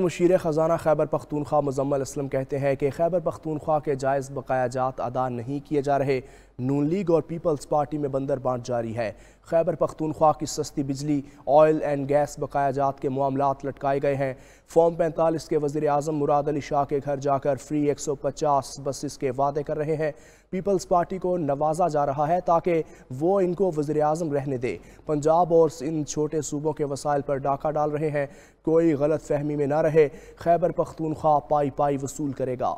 मुशीर ख़जाना खैबर पखतूनख्वा मुजम्मल इसलम कहते हैं कि खैबर पखतूनख्वा के जायज़ बकाया जात अदा नहीं किए जा रहे नून लीग और पीपल्स पार्टी में बंदर बांट जारी है खैबर पख्तूनख्वा की सस्ती बिजली ऑयल एंड गैस बकाया जात के मामला लटकाए गए हैं फॉर्म पैंतालीस के वजीर अजम मुराद अली शाह के घर जाकर फ्री एक सौ पचास बसेस के वादे कर रहे हैं पीपल्स पार्टी को नवाजा जा रहा है ताकि वो इनको वजीर अजम रहने दे पंजाब और इन छोटे सूबों के वसाइल पर डाका डाल रहे हैं कोई गलत फहमी में ना रहे खैबर पख्तूनख्वा पाई पाई वसूल करेगा